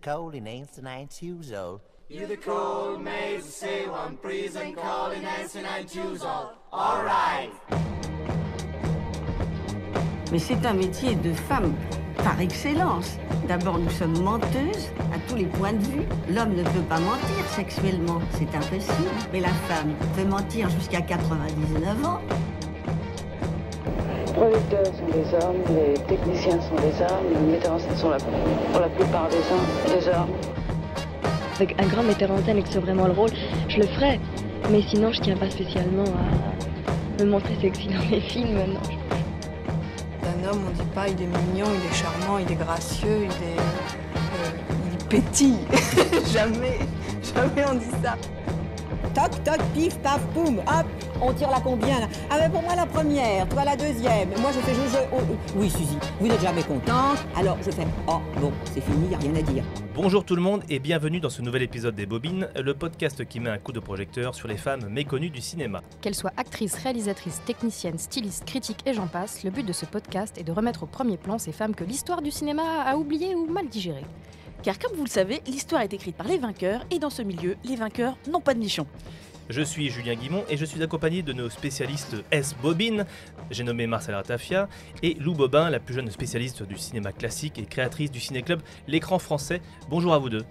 cold in the cold maze say one cold in All right. Mais c'est un métier de femme par excellence. D'abord, nous sommes menteuses à tous les points de vue. L'homme ne peut pas mentir sexuellement, c'est impossible. Mais la femme peut mentir jusqu'à 99 ans. Les producteurs sont des hommes, les techniciens sont des hommes, les metteurs en scène sont la, pour la plupart des hommes. Des Avec un grand metteur en scène et que vraiment le rôle, je le ferai. Mais sinon, je tiens pas spécialement à me montrer sexy dans les films, non. Un homme, on dit pas il est mignon, il est charmant, il est gracieux, il est. Euh, pétille. jamais, jamais on dit ça. Toc, toc, pif, paf, boum, hop on tire la combien Ah mais pour moi la première, toi la deuxième. Moi je fais je, oh, oh. oui Suzy, vous n'êtes jamais contente. Alors je fais oh bon, c'est fini, a rien à dire. Bonjour tout le monde et bienvenue dans ce nouvel épisode des Bobines, le podcast qui met un coup de projecteur sur les femmes méconnues du cinéma. Qu'elles soient actrices, réalisatrices, techniciennes, stylistes, critiques et j'en passe, le but de ce podcast est de remettre au premier plan ces femmes que l'histoire du cinéma a oubliées ou mal digérées. Car comme vous le savez, l'histoire est écrite par les vainqueurs et dans ce milieu, les vainqueurs n'ont pas de nichons. Je suis Julien Guimont et je suis accompagné de nos spécialistes S. Bobine, j'ai nommé Marcel Ratafia, et Lou Bobin, la plus jeune spécialiste du cinéma classique et créatrice du ciné-club L'écran français. Bonjour à vous deux.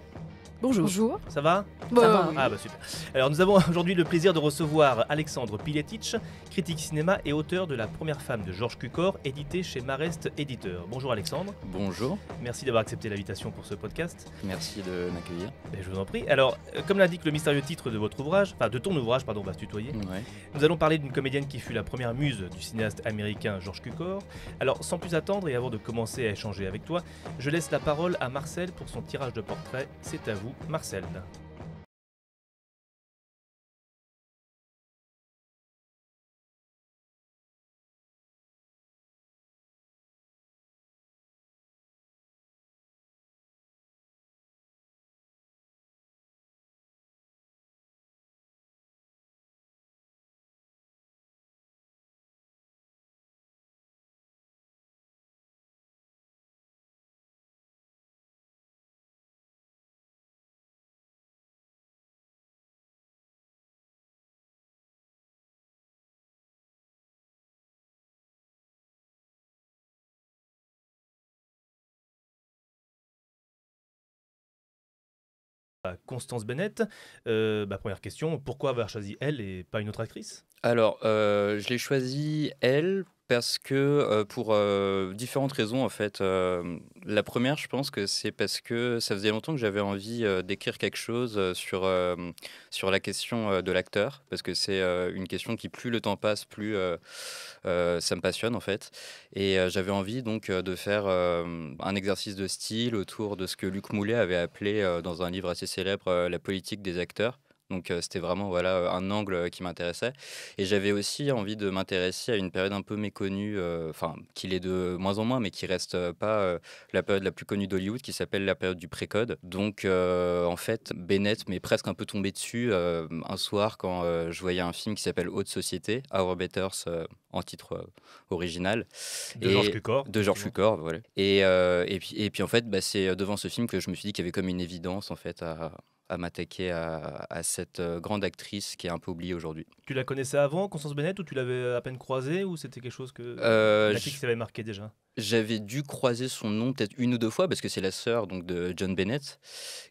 Bonjour. Bonjour. Ça va bon. Ah bah super. Alors nous avons aujourd'hui le plaisir de recevoir Alexandre Piletic, critique cinéma et auteur de La première femme de Georges Cucor, édité chez Marest Éditeur. Bonjour Alexandre. Bonjour. Merci d'avoir accepté l'invitation pour ce podcast. Merci de m'accueillir. Eh, je vous en prie. Alors, euh, comme l'indique le mystérieux titre de votre ouvrage, enfin de ton ouvrage, pardon, on va se tutoyer, nous allons parler d'une comédienne qui fut la première muse du cinéaste américain Georges Cucor. Alors sans plus attendre et avant de commencer à échanger avec toi, je laisse la parole à Marcel pour son tirage de portrait. C'est à vous. Marcel. Constance Bennett. Euh, bah, première question, pourquoi avoir choisi elle et pas une autre actrice Alors, euh, je l'ai choisi elle parce que pour différentes raisons en fait. la première, je pense que c'est parce que ça faisait longtemps que j'avais envie d'écrire quelque chose sur, sur la question de l'acteur, parce que c'est une question qui plus le temps passe, plus ça me passionne en fait. Et j'avais envie donc de faire un exercice de style autour de ce que Luc Moulet avait appelé dans un livre assez célèbre La politique des acteurs. Donc euh, c'était vraiment voilà euh, un angle euh, qui m'intéressait. Et j'avais aussi envie de m'intéresser à une période un peu méconnue, enfin qui qu'il est de moins en moins, mais qui reste pas la période la plus connue d'Hollywood, qui s'appelle la période du pré-code. Donc en fait, Bennett m'est presque un peu tombé dessus un soir quand je voyais un film qui s'appelle Haute Société, Our Betters en titre original. De Georges De Georges voilà. Et, et, puis, en fait, bah, c'est devant ce film que je me suis dit qu'il y avait comme une évidence en fait à à m'attaquer à, cette euh, grande actrice qui est un peu oubliée aujourd'hui. Tu la connaissais avant, Constance Bennett, ou tu l'avais à peine croisée, ou c'était quelque chose que euh, qui t'avait marqué déjà j'avais dû croiser son nom peut-être une ou deux fois parce que c'est la sœur donc de John Bennett,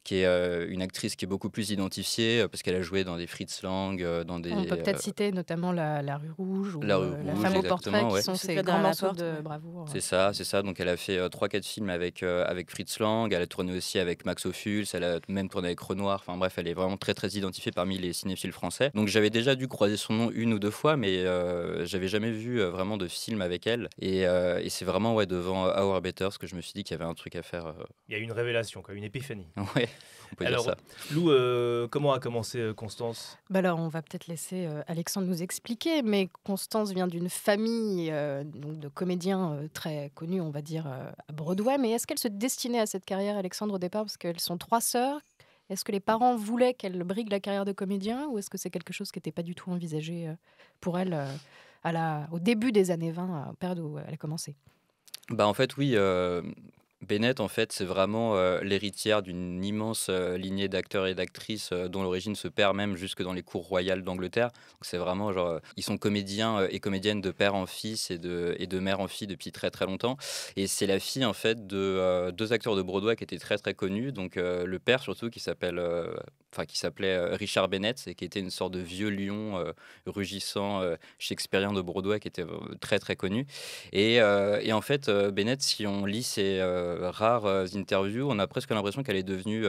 qui est euh, une actrice qui est beaucoup plus identifiée euh, parce qu'elle a joué dans des Fritz Lang, euh, dans des. On peut peut-être citer notamment la, rue rouge ou la, femme au portrait qui sont grands de bravoure. C'est ça, c'est ça. Donc elle a fait trois quatre films avec avec Fritz Lang. Elle a tourné aussi avec Max Ophuls. Elle a même tourné avec Renoir. Enfin bref, elle est vraiment très très identifiée parmi les cinéphiles français. Donc j'avais déjà dû croiser son nom une ou deux fois, mais j'avais jamais vu vraiment de films avec elle. Et, et c'est vraiment devant Our Better, que je me suis dit qu'il y avait un truc à faire. Euh. Il y a une révélation, une épiphanie. oui, alors, Lou, euh, comment a commencé euh, Constance bah Alors, on va peut-être laisser Alexandre nous expliquer, mais Constance vient d'une famille de comédiens très connus, on va dire, à Broadway. Mais est-ce qu'elle se destinait à cette carrière, Alexandre, au départ Parce qu'elles sont trois sœurs. Est-ce que les parents voulaient qu'elle brigue la carrière de comédien ou est-ce que c'est quelque chose qui n'était pas du tout envisagé pour elle à la, au début des années 20, à la période où elle a commencé bah en fait oui, euh, Bennett en fait c'est vraiment euh, l'héritière d'une immense euh, lignée d'acteurs et d'actrices dont l'origine se perd même jusque dans les cours royales d'Angleterre. C'est vraiment genre ils sont comédiens et comédiennes de père en fils et de, et de mère en fille depuis très très longtemps. Et c'est la fille en fait de deux acteurs de Broadway qui étaient très très connus. Donc le père surtout qui s'appelle enfin qui s'appelait euh, Richard Bennett et qui était une sorte de vieux lion euh, rugissant euh, shakespearien de Broadway qui était euh, très très connu. Et, et en fait, Bennett, si on lit ses rares interviews, on a presque l'impression qu'elle est devenue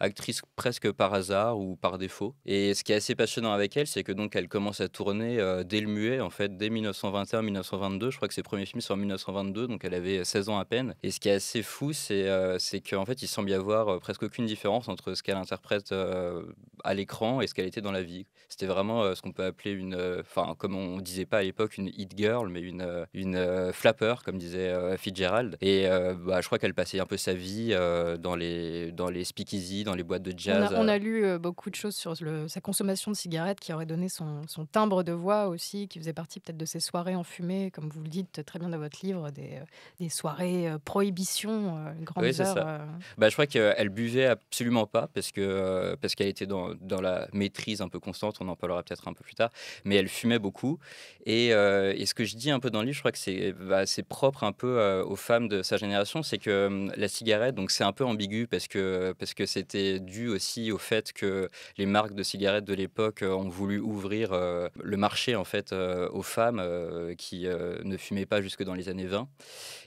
actrice presque par hasard ou par défaut. Et ce qui est assez passionnant avec elle, c'est que donc elle commence à tourner dès le muet, en fait, dès 1921-1922. Je crois que ses premiers films sont en 1922, donc elle avait 16 ans à peine. Et ce qui est assez fou, c'est c'est qu'en fait, il semble y avoir presque aucune différence entre ce qu'elle interprète euh, à l'écran et ce qu'elle était dans la vie. C'était vraiment euh, ce qu'on peut appeler une, euh, enfin comme on disait pas à l'époque une hit girl, mais une une flapper comme disait Fitzgerald. Et bah, je crois qu'elle passait un peu sa vie dans les dans les speakeasy, dans les boîtes de jazz. On a, lu beaucoup de choses sur sa consommation de cigarettes qui aurait donné son, son timbre de voix aussi, qui faisait partie peut-être de ses soirées en fumée, comme vous le dites très bien dans votre livre, des, des soirées prohibition, oui, ça. Bah, je crois qu'elle buvait absolument pas parce que parce qu'elle était dans, dans, la maîtrise un peu constante, on en parlera peut-être un peu plus tard, mais elle fumait beaucoup. Et, euh, ce que je dis un peu dans le livre, je crois que c'est assez bah, propre un peu euh, aux femmes de sa génération, c'est que hum, la cigarette, donc c'est un peu ambigu parce que parce que c'était dû aussi au fait que les marques de cigarettes de l'époque euh, ont voulu ouvrir le marché en fait aux femmes qui ne fumaient pas jusque dans les années 20.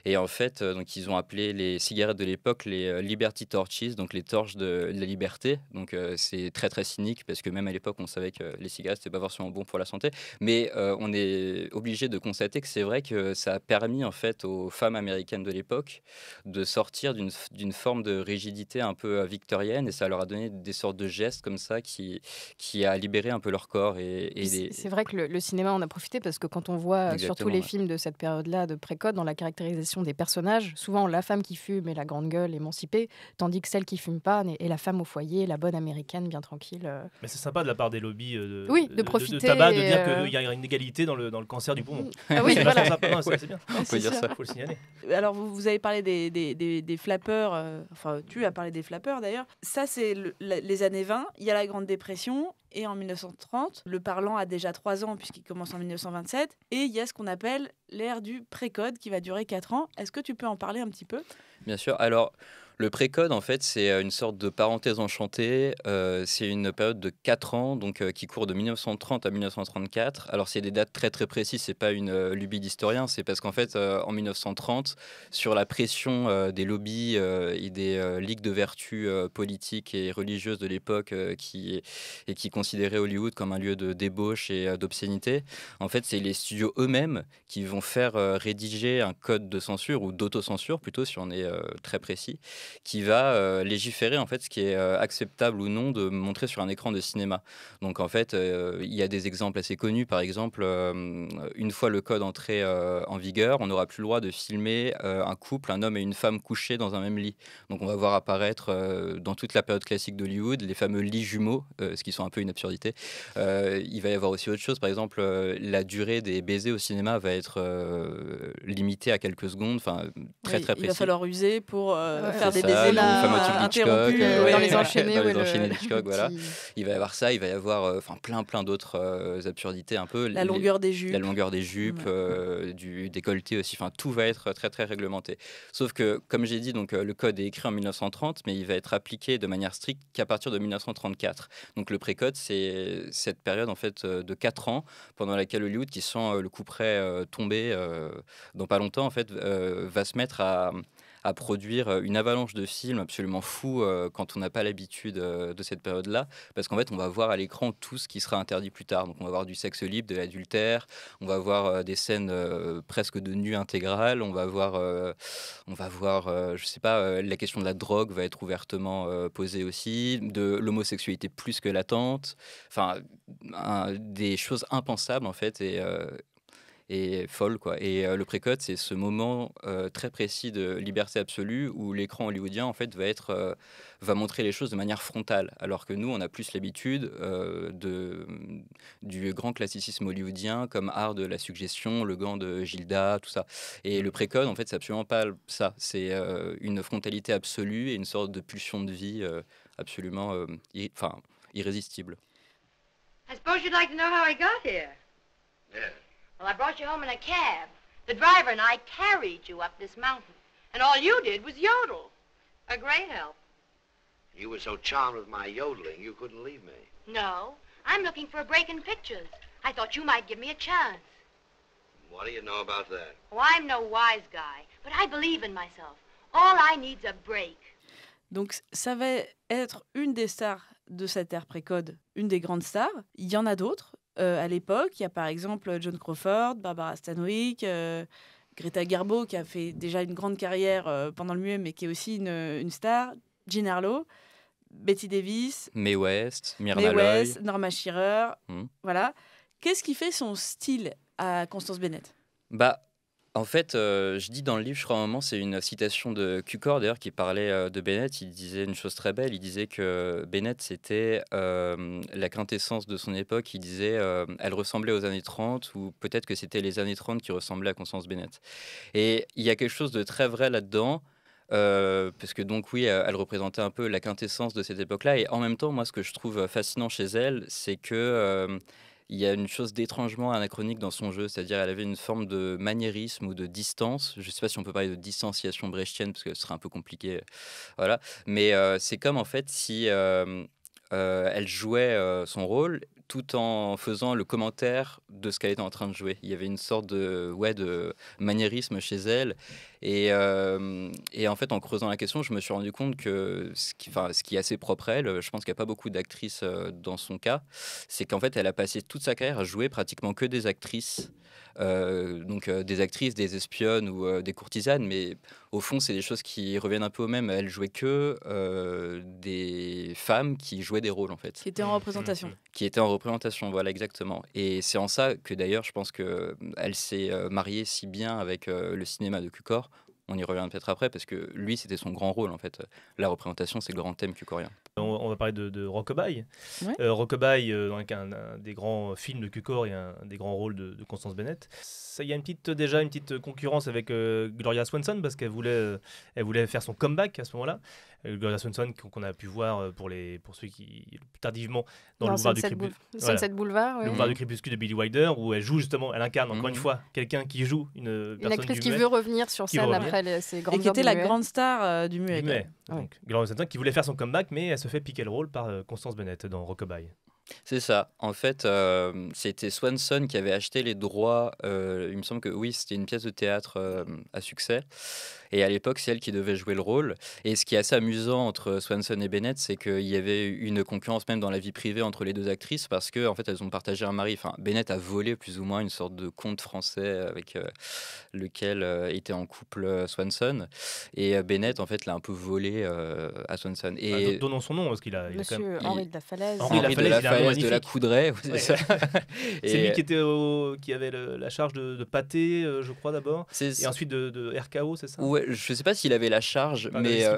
Et en fait, donc ils ont appelé les cigarettes de l'époque les Liberty Torches, donc les torches de la liberté. Donc euh, c'est très très cynique parce que même à l'époque on savait que les cigarettes c'était pas forcément bon pour la santé, mais euh, on est obligé de constater que c'est vrai que ça a permis en fait aux femmes américaines de l'époque de sortir d'une forme de rigidité un peu euh, victorienne et ça leur a donné des sortes de gestes comme ça qui, qui a libéré un peu leur corps. Et, C'est vrai que le, cinéma en a profité parce que quand on voit surtout les films de cette période-là de précode dans la caractérisation des personnages, souvent la femme qui fume est la grande gueule émancipée, tandis que celle qui fume pas est la femme au foyer, la bonne américaine bien tranquille. Euh. Mais c'est sympa de la part des lobbies euh, de, de, de tabac, de dire euh, qu'il y a une égalité dans le, dans le cancer du poumon. Ah c'est bien. Alors, vous, vous avez parlé des, des, flappeurs, enfin, tu as parlé des flappeurs d'ailleurs. Ça, c'est les années 20, il y a la Grande Dépression, et en 1930. Le parlant a déjà trois ans puisqu'il commence en 1927. Et il y a ce qu'on appelle l'ère du précode qui va durer quatre ans. Est-ce que tu peux en parler un petit peu Bien sûr. Alors, le précode, en fait, c'est euh, une sorte de parenthèse enchantée. Euh, c'est une période de 4 ans, donc euh, qui court de 1930 à 1934. Alors, c'est des dates très très précises, c'est pas une lubie d'historien, c'est parce qu'en fait, en 1930, sur la pression des lobbies et des ligues de vertu politiques et religieuses de l'époque et qui considéraient Hollywood comme un lieu de débauche et d'obscénité, en fait, c'est les studios eux-mêmes qui vont faire rédiger un code de censure ou d'autocensure, plutôt si on est très précis qui va euh, légiférer en fait ce qui est euh, acceptable ou non de montrer sur un écran de cinéma. Donc en fait, euh, il y a des exemples assez connus. Par exemple, une fois le code entré en vigueur, on n'aura plus le droit de filmer un couple, un homme et une femme couchés dans un même lit. Donc on va voir apparaître dans toute la période classique d'Hollywood les fameux lits jumeaux, ce qui sont un peu une absurdité. il va y avoir aussi autre chose. Par exemple, la durée des baisers au cinéma va être limitée à quelques secondes, enfin très très précis. Il va falloir user pour faire des euh, euh, dans les enchaînés. voilà. Il va y avoir ça, il va y avoir euh, enfin plein plein d'autres absurdités un peu. La longueur des jupes. La longueur des jupes, du décolleté aussi. Enfin, tout va être très très réglementé. Sauf que, comme j'ai dit, donc le code est écrit en 1930, mais il va être appliqué de manière stricte qu'à partir de 1934. Donc le précode, c'est cette période en fait de 4 ans pendant laquelle Hollywood, qui sent le coup près tomber dans pas longtemps, en fait, va se mettre à, à produire euh, une avalanche de films absolument fous euh, quand on n'a pas l'habitude euh, de cette période-là, parce qu'en fait, on va voir à l'écran tout ce qui sera interdit plus tard. Donc, on va voir du sexe libre, de l'adultère, on va voir des scènes presque de nu intégrale, on va voir, on va voir, je sais pas, la question de la drogue va être ouvertement posée aussi, de l'homosexualité plus que latente, enfin, des choses impensables en fait, et folle. Quoi. Et euh, le précode, c'est ce moment euh, très précis de liberté absolue où l'écran hollywoodien en fait, va, être, euh, va montrer les choses de manière frontale, alors que nous, on a plus l'habitude de, mm, du grand classicisme hollywoodien comme art de la suggestion, le gant de Gilda, tout ça. Et le précode, en fait, c'est absolument pas ça. C'est une frontalité absolue et une sorte de pulsion de vie absolument enfin, irrésistible. Well, I brought you home in a cab. The driver and I carried you up this mountain. And all you did was yodel. A great help. You were so charmed with my yodeling, you couldn't leave me. No. I'm looking for a break in pictures. I thought you might give me a chance. What do you know about that? Oh, I'm no wise guy, but I believe in myself. All I need's a break. Donc, ça va être une des stars de cette ère précode, une des grandes stars. Il y en a d'autres. Euh, à l'époque. Il y a par exemple euh, John Crawford, Barbara Stanwyck. Euh, Greta Garbo, qui a fait déjà une grande carrière pendant le muet, mais qui est aussi une, star, Jean Harlow, Betty Davis, Mae West, Myrna Loy, Norma Shearer, hmm. voilà. Qu'est-ce qui fait son style à Constance Bennett Bah, en fait, euh, je dis dans le livre, je crois, un moment, c'est une citation de Cukor, d'ailleurs, qui parlait euh, de Bennett. Il disait une chose très belle. Il disait que Bennett, c'était euh, la quintessence de son époque. Il disait elle ressemblait aux années 30, ou peut-être que c'était les années 30 qui ressemblaient à Constance Bennett. Et il y a quelque chose de très vrai là-dedans. parce que donc oui, elle représentait un peu la quintessence de cette époque-là. Et en même temps, moi, ce que je trouve fascinant chez elle, c'est que il y a une chose d'étrangement anachronique dans son jeu, c'est-à-dire elle avait une forme de maniérisme ou de distance. Je ne sais pas si on peut parler de distanciation brechtienne parce que ce serait un peu compliqué, voilà. Mais euh, c'est comme en fait si euh, euh, elle jouait son rôle tout en faisant le commentaire de ce qu'elle était en train de jouer. Il y avait une sorte de, ouais, de maniérisme chez elle. Et, euh, en fait, en creusant la question, je me suis rendu compte que ce qui, ce qui est assez propre à elle, je pense qu'il n'y a pas beaucoup d'actrices euh, dans son cas, c'est qu'en fait, elle a passé toute sa carrière à jouer pratiquement que des actrices. Euh, donc euh, des actrices, des espionnes ou euh, des courtisanes, mais au fond, c'est des choses qui reviennent un peu au même. Elles jouaient que des femmes qui jouaient des rôles, en fait. Qui étaient en représentation. Mmh, mmh. Qui étaient en représentation, voilà, exactement. Et c'est en ça que d'ailleurs, je pense qu'elle s'est mariée si bien avec le cinéma de Cucor on y revient peut-être après, parce que lui, c'était son grand rôle, en fait. La représentation, c'est le grand thème cucorien. On, on va parler de, de Rockabye. Ouais. Euh, euh, un, des grands films de Cucor et un des grands rôles de Constance Bennett il y a une petite, déjà une petite concurrence avec euh, Gloria Swanson parce qu'elle voulait, euh, elle voulait faire son comeback à ce moment-là. Euh, Gloria Swanson qu'on a pu voir pour, les, pour ceux qui tardivement dans, le boulevard du Crépuscule. de Billy Wilder où elle joue justement, elle incarne encore une mhm. fois quelqu'un qui joue une, une actrice qui veut revenir sur scène après ses grandes et qui était la grande star du muet. Donc, Gloria Swanson qui voulait faire son comeback mais elle se fait piquer le rôle par Constance Bennett dans Rockabye. C'est ça. En fait, euh, c'était Swanson qui avait acheté les droits. Euh, il me semble que oui, c'était une pièce de théâtre euh, à succès. Et à l'époque, c'est elle qui devait jouer le rôle. Et ce qui est assez amusant entre Swanson et Bennett, c'est qu'il y avait une concurrence même dans la vie privée entre les deux actrices parce que en fait, elles ont partagé un mari. Enfin, Bennett a volé plus ou moins une sorte de conte français avec euh, lequel euh, était en couple euh, Swanson. Et Bennett, en fait, l'a un peu volé à Swanson. Et... Bah, donnant son nom parce qu'il a. Monsieur Henri de la Falaise. Henri, de la Falaise, de la, Coudray. C'est lui qui, était qui avait la charge de, de Pâté, je crois d'abord. Et ensuite de, RKO, c'est ça je ne sais pas s'il avait la charge, mais, euh,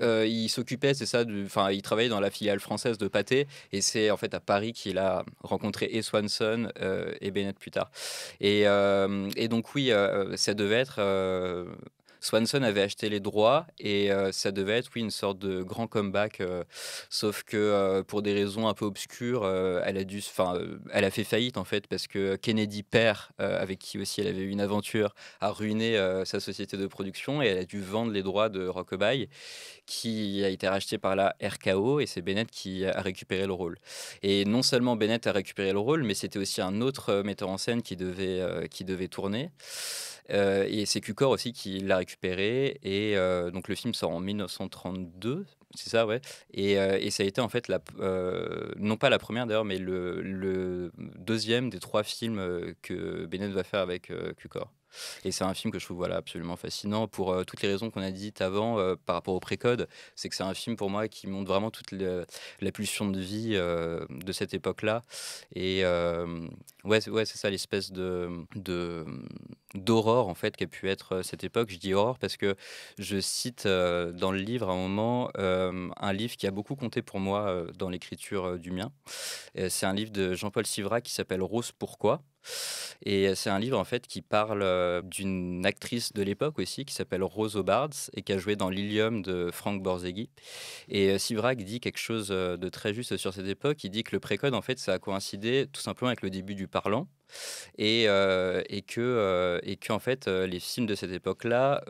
euh, il s'occupait, c'est ça, enfin, il travaillait dans la filiale française de pâté et c'est en fait à Paris qu'il a rencontré et Swanson euh, et Bennett plus tard. et donc oui, ça devait être Swanson avait acheté les droits et euh, ça devait être, oui, une sorte de grand comeback. Euh, sauf que euh, pour des raisons un peu obscures, elle a dû, enfin, elle a fait faillite en fait parce que Kennedy père, avec qui aussi elle avait eu une aventure, a ruiné sa société de production et elle a dû vendre les droits de Rockabye, qui a été racheté par la RKO et c'est Bennett qui a récupéré le rôle. Et non seulement Bennett a récupéré le rôle, mais c'était aussi un autre metteur en scène qui devait qui devait tourner. et c'est Cukor aussi qui l'a récupéré. Et euh, donc le film sort en 1932, c'est ça, ouais. Euh, et, ça a été en fait, la, euh, non pas la première d'ailleurs, mais le, le, deuxième des trois films que Bennett va faire avec Cucor. Et c'est un film que je trouve voilà, absolument fascinant pour euh, toutes les raisons qu'on a dites avant euh, par rapport au précode. C'est que c'est un film pour moi qui montre vraiment toute la pulsion de vie euh, de cette époque-là. Et ouais, c'est ça l'espèce de, d'aurore en fait qu'a pu être cette époque. Je dis aurore parce que je cite dans le livre à un moment un livre qui a beaucoup compté pour moi dans l'écriture du mien. C'est un livre de Jean-Paul Sivra qui s'appelle Rose Pourquoi et c'est un livre en fait qui parle euh, d'une actrice de l'époque aussi qui s'appelle Rose Obards et qui a joué dans Lilium de Frank Borzegui Et euh, Sivrak dit quelque chose euh, de très juste sur cette époque. Il dit que le précode en fait ça a coïncidé tout simplement avec le début du parlant. Et, et, que et en fait les films de cette époque-là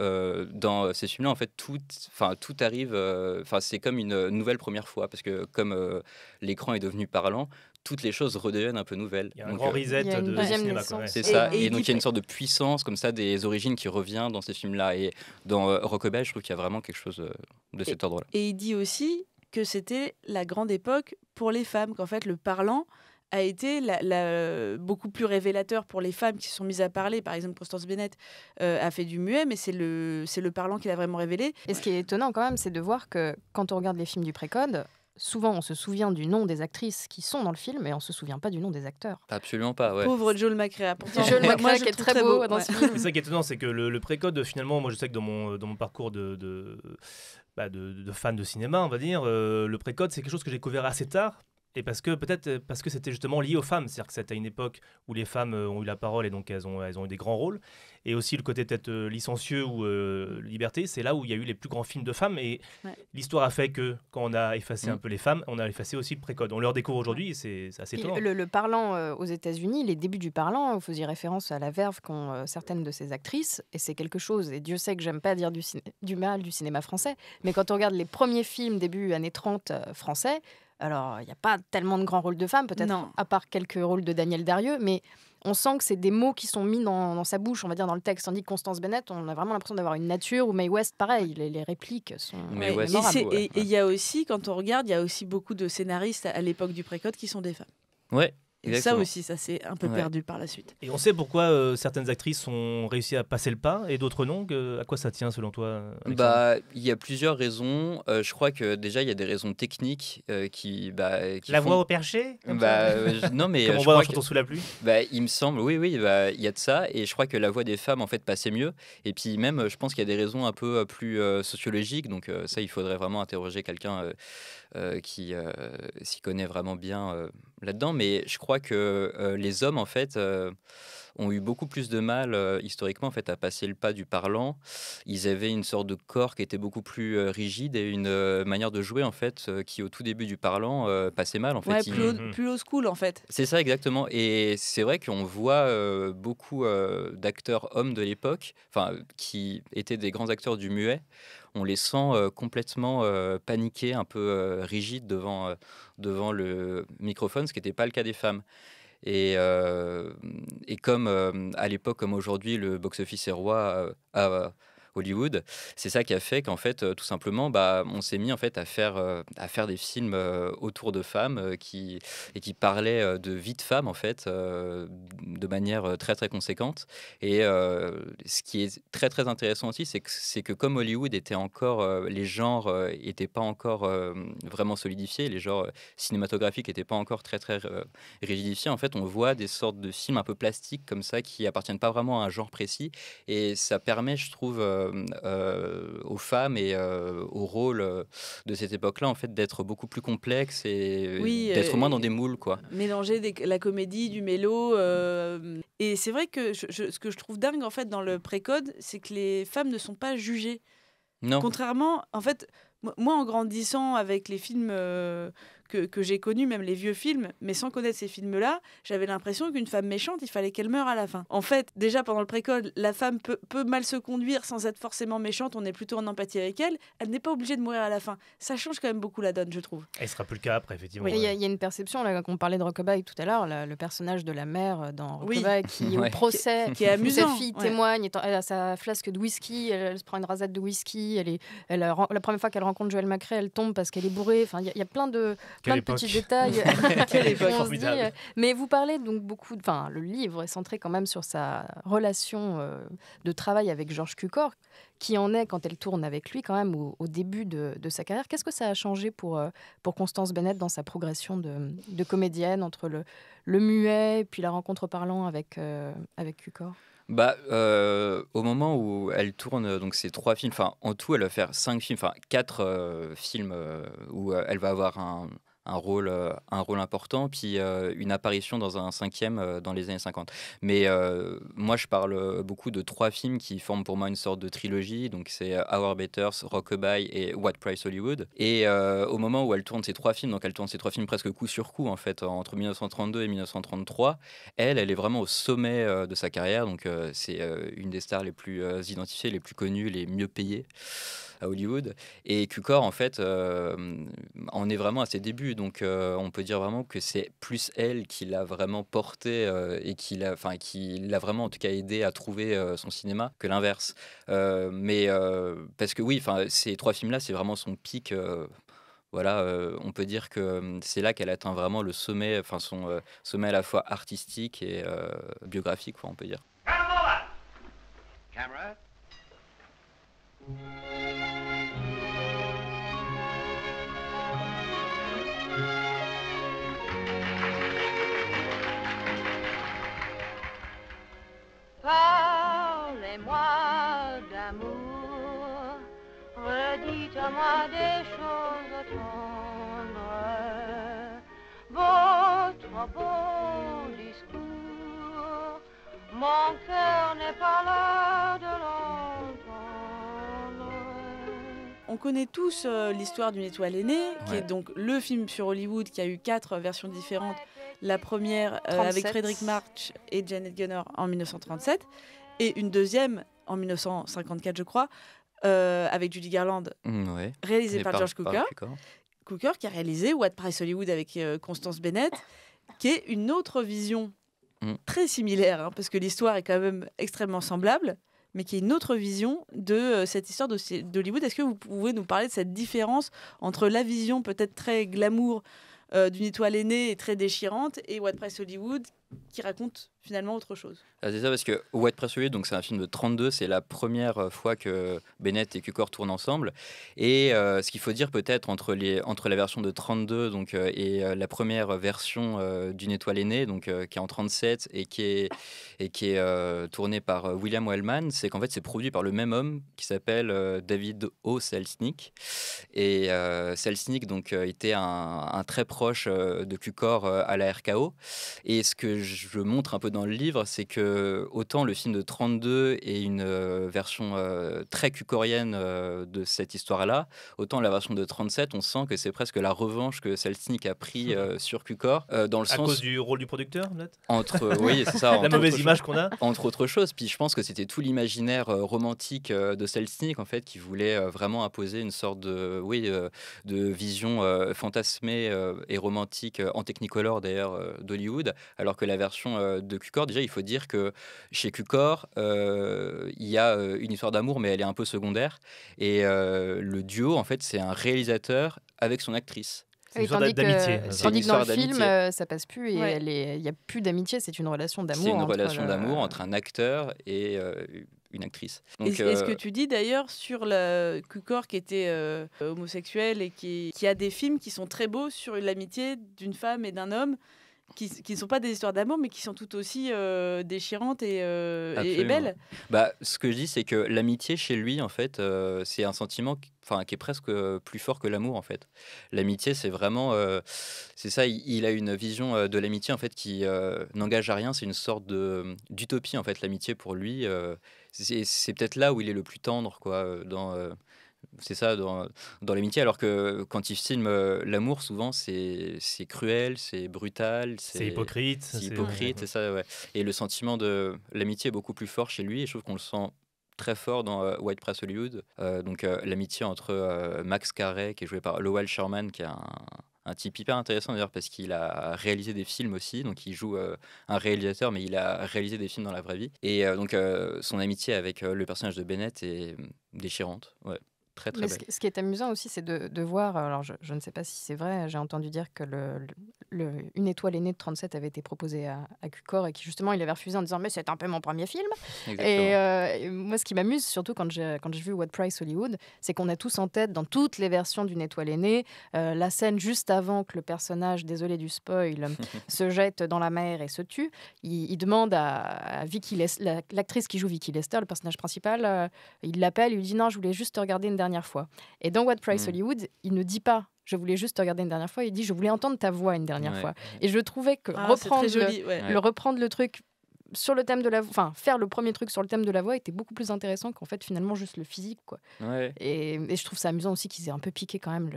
dans ces films-là en fait tout enfin tout arrive enfin c'est comme une nouvelle première fois parce que comme l'écran est devenu parlant toutes les choses redeviennent un peu nouvelles. Il y a un grande grand euh, de C'est ça. Et, donc il y a une sorte de puissance comme ça des origines qui revient dans ces films-là. Et dans euh, je trouve qu'il y a vraiment quelque chose euh, de cet ordre-là. Et il dit aussi que c'était la grande époque pour les femmes, qu'en fait le parlant a été la, beaucoup plus révélateur pour les femmes qui se sont mises à parler. Par exemple, Constance Bennett euh, a fait du muet, mais c'est le, le parlant qui l'a vraiment révélé. Et ce qui est étonnant quand même, c'est de voir que quand on regarde les films du précode, souvent on se souvient du nom des actrices qui sont dans le film, mais on se souvient pas du nom des acteurs. Absolument pas, ouais. Pauvre Joel hein, Pourtant, Joel qui est très, beau, dans ce film. C'est qui est étonnant, c'est que le, précode, euh, finalement, moi je sais que dans mon, euh, dans mon parcours de, de... de, bah, cinéma, on va dire. Euh, le précode, c'est quelque chose que j'ai découvert assez tard et parce que peut-être euh, parce que c'était justement lié aux femmes, c'est-à-dire que c'était à une époque où les femmes euh, ont eu la parole et donc elles ont, elles ont eu des grands rôles. Et aussi le côté peut-être euh, licencieux ou liberté, c'est là où il y a eu les plus grands films de femmes. Et l'histoire a fait que quand on a effacé mm. un peu les femmes, on a effacé aussi le précode. On leur découvre aujourd'hui, c'est assez étonnant. Le, parlant aux États-Unis, les débuts du parlant, on faisait référence à la verve qu'ont certaines de ces actrices, et c'est quelque chose. Et Dieu sait que j'aime pas dire du, du mal du cinéma français, mais quand on regarde les premiers films début années 30 français, alors, il n'y a pas tellement de grands rôles de femmes, peut-être, à part quelques rôles de Daniel Darieux, mais on sent que c'est des mots qui sont mis dans, sa bouche, on va dire, dans le texte. Tandis que Constance Bennett, on a vraiment l'impression d'avoir une nature. Ou May West, pareil, les, répliques sont. Mais et il y a aussi, quand on regarde, il y a aussi beaucoup de scénaristes à, l'époque du précode qui sont des femmes. Ouais, et Ça aussi, ça s'est un peu perdu par la suite. Et on sait pourquoi euh, certaines actrices ont réussi à passer le pas et d'autres non. à quoi ça tient selon toi Bah, il y a plusieurs raisons. Euh, je crois que déjà il y a des raisons techniques euh, qui, bah, la voix au perché. Bah, non mais Comme on voit dans sous la pluie. Bah, il me semble, oui, oui, bah, il y a de ça. Et je crois que la voix des femmes en fait passait mieux. Et puis même, je pense qu'il y a des raisons un peu plus sociologiques. Donc ça, il faudrait vraiment interroger quelqu'un euh, qui euh, s'y connaît vraiment bien euh, là-dedans. Mais je crois que les hommes, en fait, ont eu beaucoup plus de mal euh, historiquement en fait à passer le pas du parlant. Ils avaient une sorte de corps qui était beaucoup plus euh, rigide et une euh, manière de jouer en fait qui au tout début du parlant passait mal en fait. plus, school en fait. C'est ça exactement. Et c'est vrai qu'on voit beaucoup d'acteurs hommes de l'époque, qui étaient des grands acteurs du muet. On les sent complètement paniqués, un peu rigides devant devant le microphone, ce qui n'était pas le cas des femmes. Euh, et, comme euh, à l'époque, comme aujourd'hui, le box-office est roi, euh, Hollywood. C'est ça qui a fait qu'en fait, euh, tout simplement, bah, on s'est mis en fait à faire, euh, à faire des films euh, autour de femmes qui, et qui parlaient de vie de femmes en fait, de manière très très conséquente. Et ce qui est très très intéressant aussi, c'est que, c'est que comme Hollywood était encore, les genres n'étaient pas encore vraiment solidifiés, les genres cinématographiques n'étaient pas encore très très rigidifiés. En fait, on voit des sortes de films un peu plastiques comme ça qui appartiennent pas vraiment à un genre précis. Et ça permet, je trouve, euh, euh, aux femmes et euh, au rôle de cette époque-là, en fait, d'être beaucoup plus complexe et d'être moins dans des moules, quoi. Mélanger la comédie, du mélo. et c'est vrai que ce que je trouve dingue, en fait, dans le précode, c'est que les femmes ne sont pas jugées. Non. Contrairement, en fait, moi, en grandissant avec les films que, j'ai connu même les vieux films, mais sans connaître ces films-là, j'avais l'impression qu'une femme méchante, il fallait qu'elle meure à la fin. En fait, déjà pendant le précode, la femme peut, mal se conduire sans être forcément méchante, on est plutôt en empathie avec elle, elle n'est pas obligée de mourir à la fin. Ça change quand même beaucoup la donne, je trouve. Et ce sera plus le cas après, effectivement. Il y, a une perception, là, qu'on parlait de Rockabye tout à l'heure, le personnage de la mère dans Rockabye qui, au procès, qui, est amusant. Sa fille témoigne, elle a sa flasque de whisky, elle, se prend une rasade de whisky, elle est, la première fois qu'elle rencontre Joël Macré, elle tombe parce qu'elle est bourrée. Enfin, il y, a plein de, quel plein détail de petits détails. mais vous parlez donc beaucoup, enfin le livre est centré quand même sur sa relation euh, de travail avec Georges Cucor, qui en est quand elle tourne avec lui quand même au, début de, sa carrière. Qu'est-ce que ça a changé pour, euh, pour Constance Bennett dans sa progression de, comédienne entre le, le, muet et puis la rencontre parlant avec, euh, avec Cucor bah, au moment où elle tourne donc ces trois films, enfin en tout elle va faire cinq films, enfin quatre films où elle va avoir un, un rôle, euh, un rôle important, puis euh, une apparition dans un cinquième euh, dans les années 50. Mais moi, je parle beaucoup de trois films qui forment pour moi une sorte de trilogie. Donc, c'est Our Betters, Rockabye et What Price Hollywood. Et au moment où elle tourne ces trois films, donc elle tourne ces trois films presque coup sur coup, en fait, entre 1932 et 1933, elle, elle est vraiment au sommet de sa carrière. Donc, c'est une des stars les plus identifiées, les plus connues, les mieux payées à Hollywood. Et q en fait, on euh, est vraiment à ses débuts. Donc, euh, on peut dire vraiment que c'est plus elle qui l'a vraiment porté euh, et qui l'a, enfin, qui l'a vraiment, en tout cas, aidé à trouver son cinéma que l'inverse. mais parce que oui, enfin, ces trois films-là, c'est vraiment son pic voilà, on peut dire que c'est là qu'elle atteint vraiment le sommet, enfin son sommet à la fois artistique et biographique, on peut dire. Parlez-moi d'amour, redites-moi des choses tendres. Votre beau discours, mon cœur n'est pas là de l'entendre. On connaît tous euh, l'histoire d'une étoile aînée, qui est donc le film sur Hollywood qui a eu quatre versions différentes la première euh, avec Frédéric March et Janet Gunner en 1937, et une deuxième en 1954, je crois, euh, avec Judy Garland, mmh, réalisée par, George Cooker, Cooker. qui a réalisé What Price Hollywood avec euh, Constance Bennett, qui est une autre vision mmh. très similaire, hein, parce que l'histoire est quand même extrêmement semblable, mais qui est une autre vision de cette histoire d'Hollywood. Est-ce que vous pouvez nous parler de cette différence entre la vision peut-être très glamour euh, d'une étoile aînée et très déchirante, et WordPress Hollywood qui raconte finalement autre chose. Ah, c'est ça, parce que White Press donc c'est un film de 32, c'est la première euh, fois que Bennett et Cukor tournent ensemble. Et euh, ce qu'il faut dire peut-être entre, les, entre la version de 32 donc, euh, et la première version d'une étoile aînée, donc, qui est en 37 et qui est, et qui est tournée par William Wellman, c'est qu'en fait c'est produit par le même homme qui s'appelle David O. Selznick. Et Selznick donc, était un, un, très proche de Cukor à la RKO. Et ce que je montre un peu dans le livre, c'est que autant le film de 32 est une euh, version euh, très cucorienne euh, de cette histoire-là, autant la version de 37, on sent que c'est presque la revanche que Selznick a pris sur Cucor. dans le sens... du rôle du producteur, Entre, oui, c'est ça. la mauvaise image qu'on a Entre autres choses. Puis je pense que c'était tout l'imaginaire romantique de Selznick, en fait, qui voulait vraiment imposer une sorte de, oui, de vision fantasmée et romantique, en technicolor d'ailleurs, d'Hollywood, alors que la version euh, de q déjà, il faut dire que chez q euh, il y a euh, une histoire d'amour, mais elle est un peu secondaire. Et le duo, en fait, c'est un réalisateur avec son actrice. C'est une histoire d'amitié. Tandis que dans le film, ça passe plus et il n'y a plus d'amitié, c'est une relation d'amour. C'est une relation d'amour entre un acteur et une actrice. est ce que tu dis d'ailleurs sur le Cucor qui était homosexuel et qui, qui, a des films qui sont très beaux sur l'amitié d'une femme et d'un homme qui ne sont pas des histoires d'amour, mais qui sont tout aussi euh, déchirantes et, euh, belles. Bah, ce que je dis, c'est que l'amitié chez lui, en fait, euh, c'est un sentiment qui, qui est presque plus fort que l'amour, en fait. L'amitié, c'est vraiment, c'est ça. Il, a une vision de l'amitié, en fait, qui n'engage à rien. C'est une sorte de d'utopie, en fait, l'amitié pour lui. c'est peut-être là où il est le plus tendre, quoi, dans c'est ça dans, l'amitié, alors que quand il filme, euh, l'amour, souvent c'est cruel, c'est brutal, c'est hypocrite. C'est hypocrite, c'est ça, ouais. Et le sentiment de l'amitié est beaucoup plus fort chez lui, et je trouve qu'on le sent très fort dans euh, White Press Hollywood. Euh, donc l'amitié entre Max Carré, qui est joué par Lowell Sherman, qui est un, un type hyper intéressant d'ailleurs parce qu'il a réalisé des films aussi, donc il joue un réalisateur, mais il a réalisé des films dans la vraie vie. Et donc son amitié avec le personnage de Bennett est déchirante. Ouais. Très, très Ce qui est amusant aussi, c'est de, voir, alors je, ne sais pas si c'est vrai, j'ai entendu dire que le, une étoile aînée de 37 avait été proposée à, à Cucor et qui justement il avait refusé en disant mais c'est un peu mon premier film. Euh, et, moi ce qui m'amuse surtout quand j'ai vu What Price Hollywood, c'est qu'on a tous en tête dans toutes les versions d'une étoile aînée euh, la scène juste avant que le personnage, désolé du spoil, euh, se jette dans la mer et se tue. Il, demande à, Vicky Lester, l'actrice qui joue Vicky Lester, le personnage principal, il l'appelle, il lui dit non je voulais juste te regarder une dernière fois. Et dans What Price mm. Hollywood, il ne dit pas je voulais juste te regarder une dernière fois. Il dit, je voulais entendre ta voix une dernière fois. Et je trouvais que ah, reprendre, le, le, reprendre le truc sur le thème de la enfin faire le premier truc sur le thème de la voix était beaucoup plus intéressant qu'en fait finalement juste le physique quoi. Et, je trouve ça amusant aussi qu'ils aient un peu piqué quand même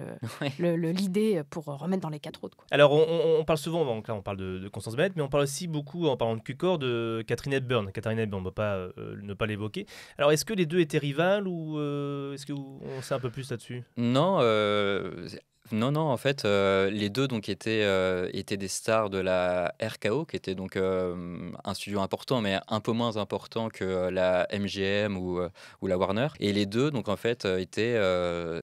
le, l'idée pour remettre dans les quatre autres. Quoi. Alors on, parle souvent, là on parle de, Constance Bennett, mais on parle aussi beaucoup en parlant de Cucor de Catherine Hepburn. Catherine Hepburn, on ne pas euh, ne pas l'évoquer. Alors est-ce que les deux étaient rivales ou euh, est-ce que on sait un peu plus là-dessus Non, euh, non, non, en fait, euh, les deux donc, étaient, euh, étaient des stars de la RKO, qui était donc euh, un studio important, mais un peu moins important que la MGM ou, ou la Warner. Et les deux, donc, en fait, étaient,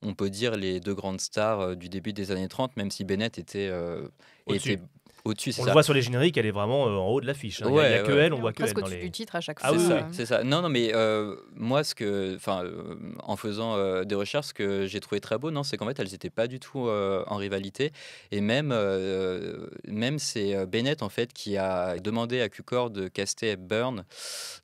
on peut dire, les deux grandes stars du début des années 30, même si Bennett était était on le voit sur les génériques, elle est vraiment euh, en haut de l'affiche. Hein. il n'y a, que elle, on voit que elle. Presque au-dessus les... du titre à chaque ah fois. c'est ça. Non, non, mais euh, moi, ce que, euh, en faisant des recherches, ce que j'ai trouvé très beau, non, c'est qu'en fait, elles n'étaient pas du tout en rivalité. Et même, même c'est Bennett en fait qui a demandé à Cucor de caster burn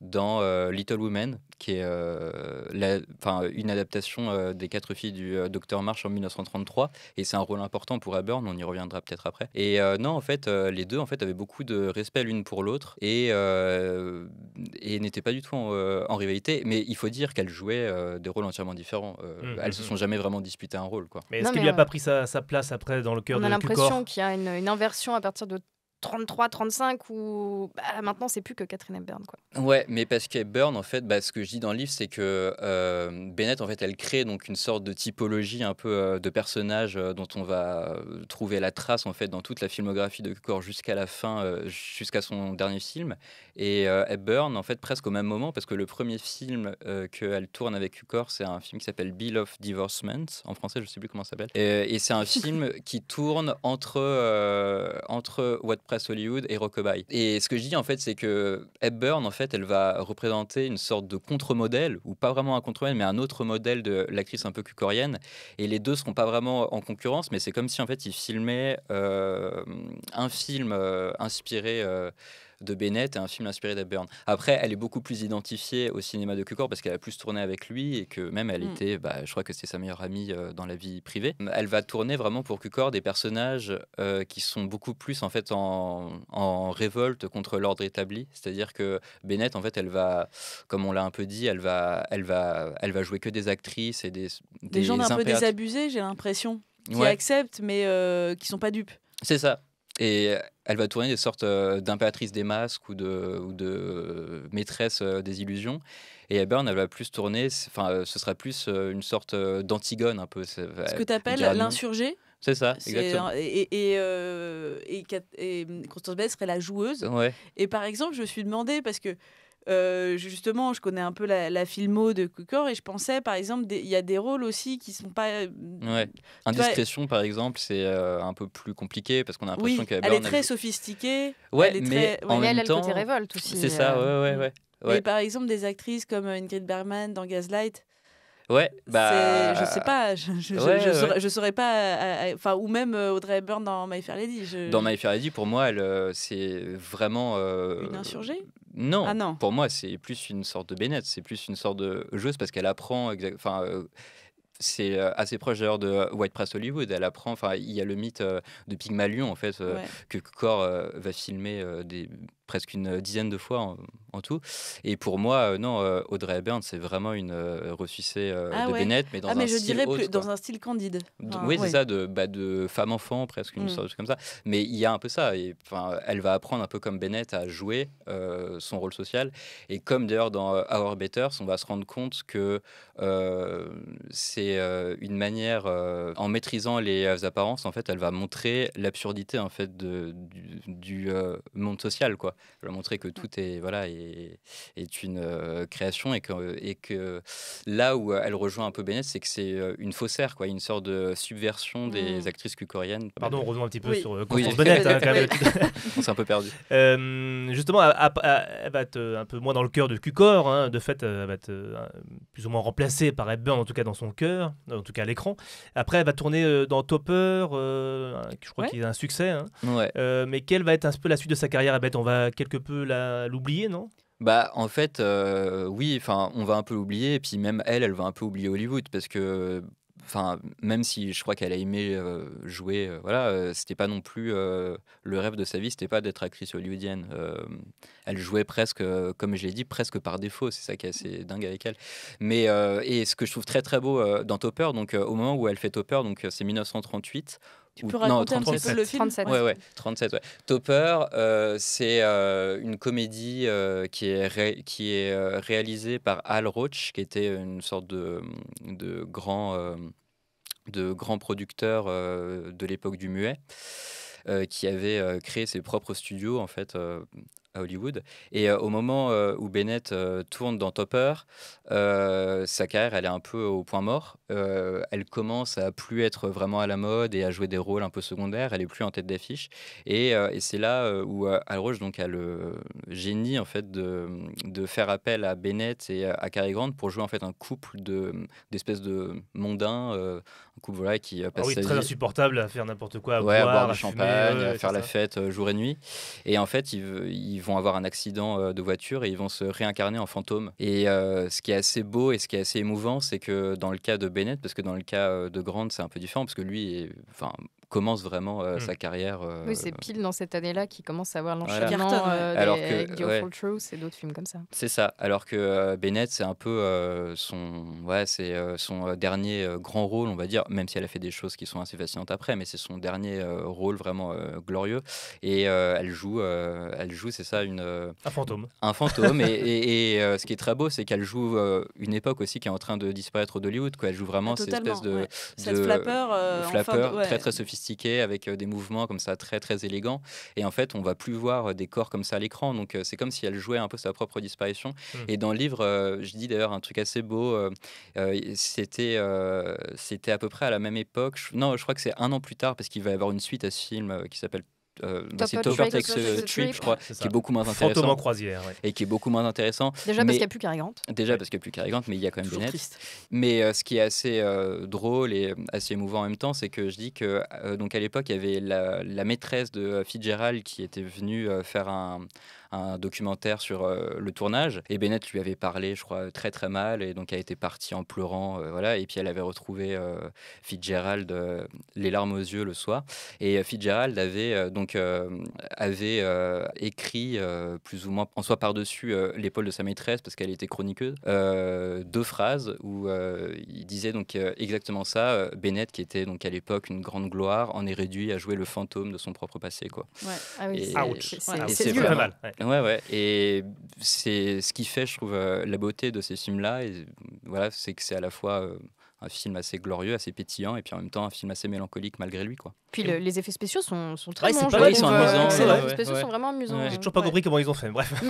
dans Little Women, qui est une adaptation des quatre filles du Docteur March en 1933. Et c'est un rôle important pour Hepburn. On y reviendra peut-être après. Et non, en fait euh, les deux en fait avaient beaucoup de respect l'une pour l'autre et, euh, et n'étaient pas du tout euh, en, rivalité. Mais il faut dire qu'elles jouaient des rôles entièrement différents. Mmh, elles mmh, se mmh. sont jamais vraiment disputées un rôle. Quoi. Mais est-ce qu'il n'y a pas pris sa, place après dans le cœur on On a l'impression qu'il y a une, inversion à partir de 33, 35 ou bah, maintenant c'est plus que Catherine Hepburn quoi. Ouais, mais parce qu'Hepburn en fait, bah, ce que je dis dans le livre, c'est que euh, Bennett en fait, elle crée donc une sorte de typologie un peu euh, de personnages euh, dont on va trouver la trace en fait dans toute la filmographie de Cor jusqu'à la fin, jusqu'à son dernier film. Et euh, en fait presque au même moment parce que le premier film euh, qu'elle tourne avec Cukor c'est un film qui s'appelle Bill of Divorcement en français, je sais plus comment ça s'appelle. Et, c'est un film qui tourne entre euh, entre entre WordPress Hollywood et Rockabye. Et ce que je dis en fait, c'est que Hepburn en fait, elle va représenter une sorte de contre-modèle ou pas vraiment un contre-modèle, mais un autre modèle de l'actrice un peu cucorienne. Et les deux seront pas vraiment en concurrence, mais c'est comme si en fait ils filmaient euh, un film inspiré de Bennett et un film inspiré Byrne. Après, elle est beaucoup plus identifiée au cinéma de Cucor parce qu'elle a plus tourné avec lui et que même elle mm. était, bah, je crois que c'est sa meilleure amie euh, dans la vie privée. Elle va tourner vraiment pour Cukor des personnages euh, qui sont beaucoup plus en fait en, révolte contre l'ordre établi. C'est-à-dire que Bennett, en fait, elle va, comme on l'a un peu dit, elle va, elle va, elle va jouer que des actrices et des des, gens un peu désabusés, j'ai l'impression, qui acceptent mais euh, qui sont pas dupes. C'est ça. Et euh, elle va tourner des sortes euh, d'impératrice des masques ou de, ou de euh, maîtresse des illusions. Et Hepburn, elle va plus tourner, enfin, ce sera plus une sorte d'antigone un peu. Ce que tu appelles l'insurgé c'est ça, exactement. Et, et, et, hum, Constance Bell serait la joueuse. Et par exemple, je me suis demandé, parce que euh, justement, je connais un peu la, filmo de Cucor et je pensais, par exemple, il y a des rôles aussi qui sont pas. Euh, ouais. par exemple, c'est euh, un peu plus compliqué parce qu'on a l'impression qu'elle est très sophistiquée. elle mais très... en a révolte aussi. C'est ça, ouais, ouais, mm. ouais. Et par exemple, des actrices comme Ingrid Bergman dans Gaslight. Ouais, bah. Je sais pas, je, je, saurais, pas. Enfin, ou même Audrey Hepburn dans My Fair Lady. Dans My Fair Lady, pour moi, c'est vraiment. une insurgée ah, non, pour moi, c'est plus une sorte de Bennett, c'est plus une sorte de joueuse parce qu'elle apprend. Enfin, euh, c'est euh, assez proche d'ailleurs de White Press Hollywood. Elle apprend, enfin, il y a le mythe euh, de Pygmalion en fait, que Cor va filmer des presque une euh, dizaine de fois en, tout. Et pour moi, euh, non, euh, Audrey Hepburn, c'est vraiment une ressuscité ah de Bennett, mais ah, dans un je style dirais dans un style candide. oui, c'est ça, de, bah, femme-enfant, presque une mm. de sorte comme ça. Mais il y a un peu ça. Et, elle va apprendre un peu comme Bennett à jouer son rôle social. Et comme d'ailleurs dans Our Betters, on va se rendre compte que c'est une manière, en maîtrisant les apparences, en fait, elle va montrer l'absurdité en fait du monde social, quoi leur montrer que tout est, voilà, est, est une euh, création et que, euh, et que là où euh, elle rejoint un peu Bennett, c'est que c'est une faussaire, quoi, une sorte de subversion des hmm. actrices cucoriennes. Pardon, on un petit peu sur Constance Bennett. Hein, on s'est un peu perdu. justement, elle va être un peu moins dans le cœur de Cucor. Hein. De fait, elle va être plus ou moins remplacée par Hepburn, en tout cas dans son cœur, en tout cas à l'écran. Après, elle va tourner dans Topper, je crois qu'il a un succès. Hein. mais quelle va être un peu la suite de sa carrière On va quelque peu l'oublier, non bah, en fait, euh, oui, enfin, on va un peu l'oublier, et puis même elle, elle va un peu oublier Hollywood, parce que, enfin, même si je crois qu'elle a aimé euh, jouer, euh, voilà, c'était pas non plus le rêve de sa vie, c'était pas d'être actrice hollywoodienne. elle jouait presque, comme je l'ai dit, presque par défaut, c'est ça qui est assez dingue avec elle. Mais, et ce que je trouve très très beau dans Topper, donc au moment où elle fait Topper, donc c'est 1938, tu peux raconter un petit peu le film 37. Ouais, ouais, 37, ouais. Topper, euh, c'est euh, une comédie euh, qui est, qui est réalisée par Al Roach, qui était une sorte de, de grand, de grand producteur de l'époque du muet. qui avait créé ses propres studios en fait à Hollywood. Et euh, au moment euh, où Bennett euh, tourne dans Topper, sa carrière, elle est un peu au point mort. elle commence à plus être vraiment à la mode et à jouer des rôles un peu secondaires. Elle est plus en tête d'affiche. Et, c'est là où Al Roche donc, a le génie en fait, de, faire appel à Bennett et à Cary Grant pour jouer en fait, un couple d'espèces de, mondains, un couple voilà, qui ah passe très insupportable à faire n'importe quoi, à, boire, la du champagne, faire la fête jour et nuit. Et en fait, il, il vont avoir un accident euh, de voiture et ils vont se réincarner en fantôme. Et euh, ce qui est assez beau et ce qui est assez émouvant, c'est que dans le cas de Bennett, parce que dans le cas euh, de Grant, c'est un peu différent, parce que lui, est, enfin, commence vraiment euh, mm. sa carrière. Euh, c'est pile dans cette année-là qu'il commence à avoir l'enchaînement voilà. Euh, Alors Truth et d'autres films comme ça. C'est ça. Alors que Bennett, c'est un peu son, ouais, c'est son dernier grand rôle, on va dire, même si elle a fait des choses qui sont assez fascinantes après, mais c'est son dernier rôle vraiment glorieux. Et elle joue, elle joue, c'est ça, une un fantôme. Un fantôme. et, ce qui est très beau, c'est qu'elle joue une époque aussi qui est en train de disparaître d'Hollywood. Elle joue vraiment ah, cette espèce de, flapper, très très sophistiquée avec euh, des mouvements comme ça très très élégants. Et en fait, on va plus voir euh, des corps comme ça à l'écran. Donc euh, c'est comme si elle jouait un peu sa propre disparition. Mmh. Et dans le livre, je dis d'ailleurs un truc assez beau. c'était c'était à peu près à la même époque. non, je crois que c'est un an plus tard parce qu'il va y avoir une suite à ce film qui s'appelle euh, bah, c'est Trip, euh, je crois, qui est beaucoup moins intéressant. croisière, Et qui est beaucoup moins intéressant. Déjà parce qu'il n'y a plus qu'à Déjà parce qu'il n'y a plus mais il y a quand même des Mais euh, ce qui est assez drôle et assez émouvant en même temps, c'est que je dis que, donc à l'époque, il y avait la, la, maîtresse de Fitzgerald qui était venue faire un un documentaire sur euh, le tournage. Et Bennett lui avait parlé, je crois, très très mal. Et donc, a été partie en pleurant. Euh, voilà. Et puis, elle avait retrouvé euh, Fitzgerald, les larmes aux yeux le soir. Et Fitzgerald avait, donc, avait écrit, plus ou moins en soi par-dessus l'épaule de sa maîtresse, parce qu'elle était chroniqueuse, deux phrases où il disait donc exactement ça. Bennett, qui était donc à l'époque une grande gloire, en est réduit à jouer le fantôme de son propre passé. Quoi. Ah oui, c'est, c'est, mal. Ouais, ouais. Et c'est ce qui fait, je trouve, euh, la beauté de ces films-là. Et voilà, c'est que c'est à la fois euh, un film assez glorieux, assez pétillant, et puis en même temps un film assez mélancolique malgré lui, quoi. Puis les effets spéciaux sont, sont très ouais, bons. ils sont euh, amusants. Les effets spéciaux sont vraiment amusants. J'ai hein. toujours pas compris comment ils ont fait. Bref.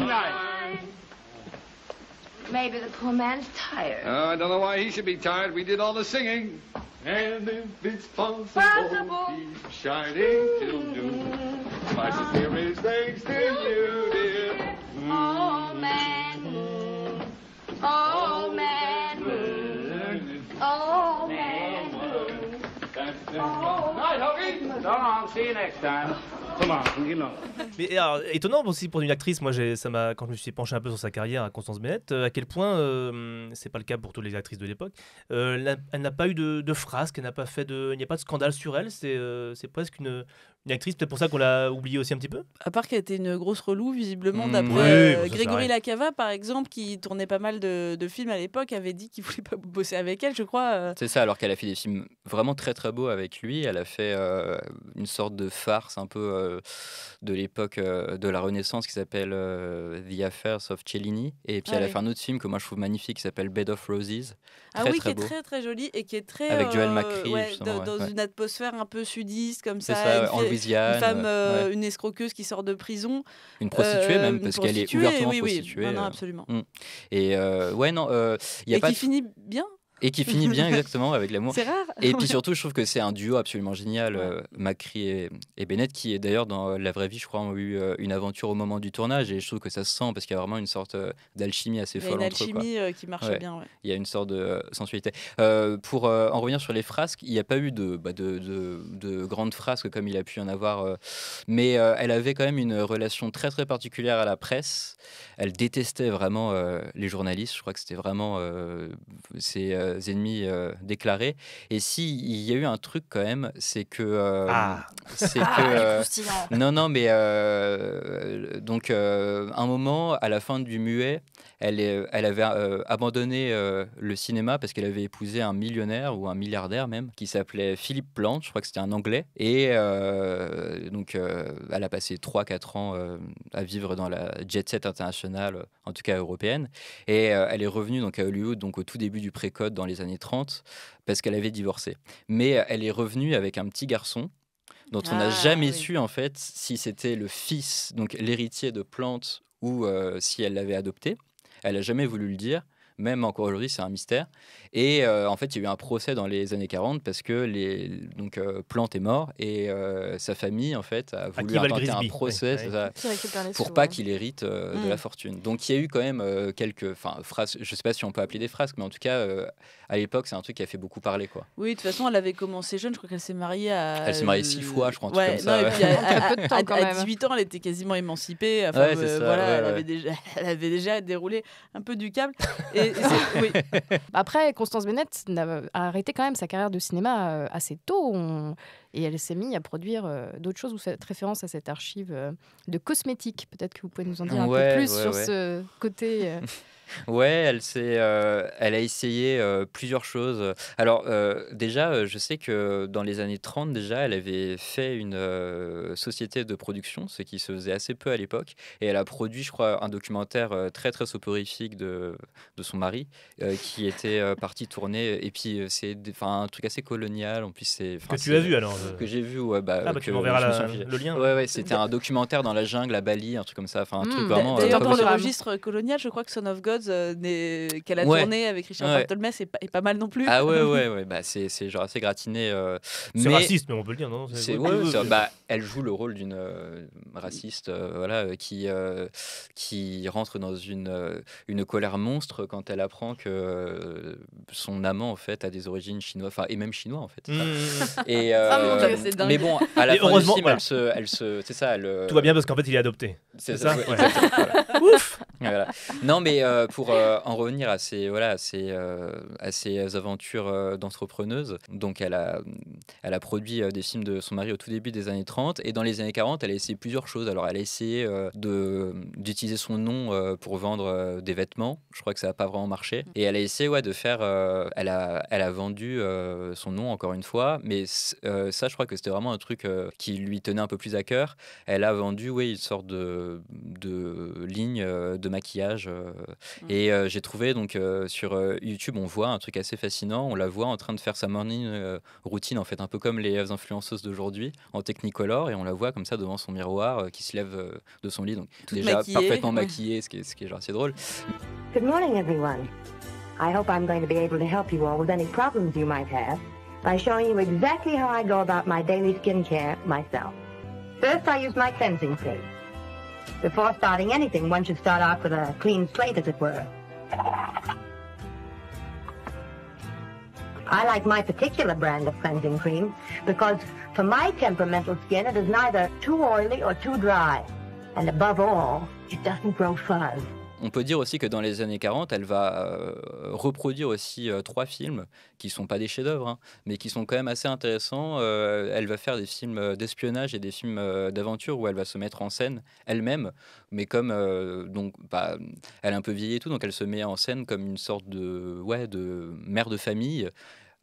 night. Maybe the poor man's tired. Oh, I don't know why he should be tired. We did all the singing. And if it's possible, possible. keep shining till noon. My sincerest thanks to you, dear. Mm. Oh, man moon. Oh, man moon. Oh, man moon. Oh, man moon. Night, Hoagie. So long. See you next time. Mais alors, étonnant aussi pour une actrice, moi, ça m'a, quand je me suis penché un peu sur sa carrière à Constance Bennett, euh, à quel point, euh, c'est pas le cas pour toutes les actrices de l'époque, euh, elle n'a pas eu de, de frasque, elle n'a pas fait de, il n'y a pas de scandale sur elle, c'est presque une, une actrice, peut-être pour ça qu'on l'a oubliée aussi un petit peu À part qu'elle était une grosse relou, visiblement, hmm, d'après Grégory Lacava, par exemple, qui tournait pas mal de, films à l'époque, avait dit qu'il voulait pas bosser avec elle, je crois. C'est ça, alors qu'elle a fait des films vraiment très très beaux avec lui. Elle a fait une sorte de farce un peu euh, de l'époque euh, de la Renaissance qui s'appelle euh, The Affairs of Cellini. Et puis ah elle a fait un autre film que moi je trouve magnifique qui s'appelle Bed of Roses. Ah très, oui, très qui est très très joli et qui est très. Avec Joel McCree, Dans une atmosphère un peu sudiste comme ça. une, Une femme, une escroqueuse qui sort de prison. Une prostituée même, parce qu'elle est ouvertement oui, oui. prostituée. Non, absolument. Mm. Et ouais, non. y a qui finit bien et qui finit bien exactement avec l'amour. C'est rare. Et puis surtout, je trouve que c'est un duo absolument génial, euh, Macri et, Bennett, qui est d'ailleurs dans la vraie vie, je crois, ont eu euh, une aventure au moment du tournage. Et je trouve que ça se sent parce qu'il y a vraiment une sorte euh, d'alchimie assez folle entre eux. Une alchimie qui marche bien. Il y a une sorte de sensualité. pour en revenir sur les frasques, il n'y a pas eu bah, de, de, grandes frasques comme il a pu en avoir, mais elle avait quand même une relation très très particulière à la presse. Elle détestait vraiment les journalistes. Je crois que c'était vraiment c'est euh, ennemis euh, déclarés. Et si il y a eu un truc quand même, c'est que non non mais euh, donc un moment à la fin du muet, elle elle avait abandonné le cinéma parce qu'elle avait épousé un millionnaire ou un milliardaire même qui s'appelait Philippe Plante, je crois que c'était un anglais et donc elle a passé 3-4 ans à vivre dans la jet set internationale, en tout cas européenne. Et elle est revenue donc, à Hollywood donc, au tout début du pré-code, les années 30 parce qu'elle avait divorcé. Mais euh, elle est revenue avec un petit garçon dont on n'a ah, jamais su en fait si c'était le fils, donc l'héritier de Plante ou euh, si elle l'avait adopté. Elle n'a jamais voulu le dire. Même encore aujourd'hui, c'est un mystère. Et euh, en fait, il y a eu un procès dans les années 40 parce que les, donc, euh, Plante est mort et euh, sa famille, en fait, a voulu inventer un procès pour pas hein. qu'il hérite de la mm. fortune. Donc, il y a eu quand même quelques phrases, je sais pas si on peut appeler des phrases, mais en tout cas, à l'époque, c'est un truc qui a fait beaucoup parler. Quoi. Oui, de toute façon, elle avait commencé jeune, je crois qu'elle s'est mariée à. Elle s'est mariée six fois, je crois, un truc comme ça. Et à, 18 ans, elle était quasiment émancipée. voilà, elle, avait déjà, elle avait déjà déroulé un peu du câble. Et oui. Bah, après, Constance Bennett a arrêté quand même sa carrière de cinéma euh, assez tôt. Et elle s'est mise à produire euh, d'autres choses. ou cette référence à cette archive euh, de cosmétiques. Peut-être que vous pouvez nous en dire un peu plus sur ce côté. Ouais, elle, euh, elle a essayé euh, plusieurs choses. Alors, euh, déjà, je sais que dans les années 30, déjà, elle avait fait une société de production, ce qui se faisait assez peu à l'époque. Et elle a produit, je crois, un documentaire très, très soporifique de, de son mari, qui était parti tourner. Et puis, c'est un truc assez colonial. En plus, Que tu as vu alors Que j'ai vu, bah, ah, bah, que, tu m'enverras le lien. Ouais, ouais, c'était un documentaire dans la jungle à Bali, un truc comme ça. Enfin, un truc mmh, vraiment. dans le registre colonial, je crois que Son of God euh, qu'elle a tourné avec Richard ouais. est, pas mal non plus. Ah ouais, ouais, ouais. Bah, c'est, genre assez gratiné. Euh, c'est raciste, mais on peut le dire, non c'est, bah, Elle joue le rôle d'une euh, raciste voilà, qui, qui rentre dans une, une colère monstre quand elle apprend que son amant, en fait, a des origines chinoises, et même chinois, en fait. Mmh, mmh, mmh. Et, ah, mon Dieu, c'est dingue. Mais bon, à la fin heureusement, du film, elle se. Elle se c'est ça, elle, Tout va bien parce qu'en fait, il est adopté. C'est, ça, non, mais euh, pour euh, en revenir à ces, voilà, euh, ces, aventures d'entrepreneuse, donc elle a, elle a produit des films de son mari au tout début des années 30 et dans les années 40, elle a essayé plusieurs choses. Alors, elle a essayé de, d'utiliser son nom pour vendre des vêtements. Je crois que ça n'a pas vraiment marché. Mm. Et elle a essayé de faire. elle, a, elle a vendu son nom encore une fois, mais ça, je crois que c'était vraiment un truc qui lui tenait un peu plus à cœur. Elle a vendu, une sorte de, de ligne euh, de maquillage. Euh, mmh. Et euh, j'ai trouvé donc sur YouTube, on voit un truc assez fascinant. On la voit en train de faire sa morning routine, en fait, un peu comme les influenceuses d'aujourd'hui, en technicolor. Et on la voit comme ça devant son miroir qui se lève de son lit. Donc, déjà parfaitement maquillée, ce qui est, genre assez drôle. morning, everyone. First, I use my cleansing Before starting anything, one should start off with a clean slate, as it were. I like my particular brand of cleansing cream because for my temperamental skin, it is neither too oily or too dry. And above all, it doesn't grow fuzz. On peut dire aussi que dans les années 40, elle va euh, reproduire aussi euh, trois films qui ne sont pas des chefs-d'œuvre, hein, mais qui sont quand même assez intéressants. Euh, elle va faire des films d'espionnage et des films d'aventure où elle va se mettre en scène elle-même, mais comme donc bah, elle est un peu vieille et tout, donc elle se met en scène comme une sorte de ouais de mère de famille